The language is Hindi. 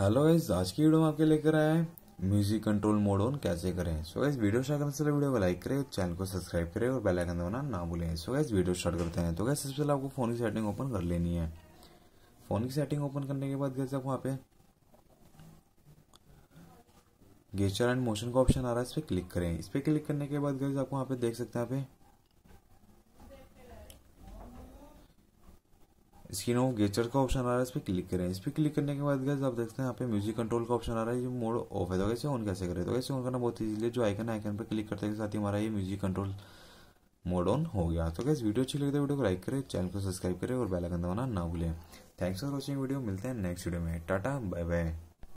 हेलो गाइस आज की वीडियो में आपके लेकर आया है म्यूजिक कंट्रोल मोड ऑन कैसे करें सो गाइस वीडियो स्टार्ट करने से पहले वीडियो को लाइक करें चैनल को सब्सक्राइब करें और बेल आइकन दबाना ना भूलें सो गाइस वीडियो स्टार्ट करते हैं तो गाइस सबसे पहले आपको फोन की सेटिंग ओपन कर लेनी है फोन की सेटिंग ओपन करने के बाद गाइस आपको वहां पे गेस्टर एंड मोशन का ऑप्शन आ रहा है इस पर क्लिक करें इस पर क्लिक करने के बाद गाइस आपको वहां पे देख सकते हैं यहां पे स्क्रीन ऑफ गेचर का ऑप्शन आ रहा है इस पर क्लिक करें इस पर क्लिक करने के बाद गैस आप देखते हैं यहाँ पे म्यूजिक कंट्रोल का ऑप्शन आ रहा है जो मोड ऑफ है तो कैसे ऑन कैसे करें तो कैसे ऑन करना बहुत ईजिली जो आइकन आइकन पर क्लिक करते के साथ ही हमारा ये म्यूजिक कंट्रोल मोड ऑन हो गया तो कैसे वीडियो अच्छी लगी तो वीडियो को लाइक करें चैनल को सब्सक्राइब करें और बेलाइकन दबाना ना भूलें थैंक्स फॉर वॉचिंग वीडियो मिलते हैं नेक्स्ट वीडियो में टाटा बाय बाय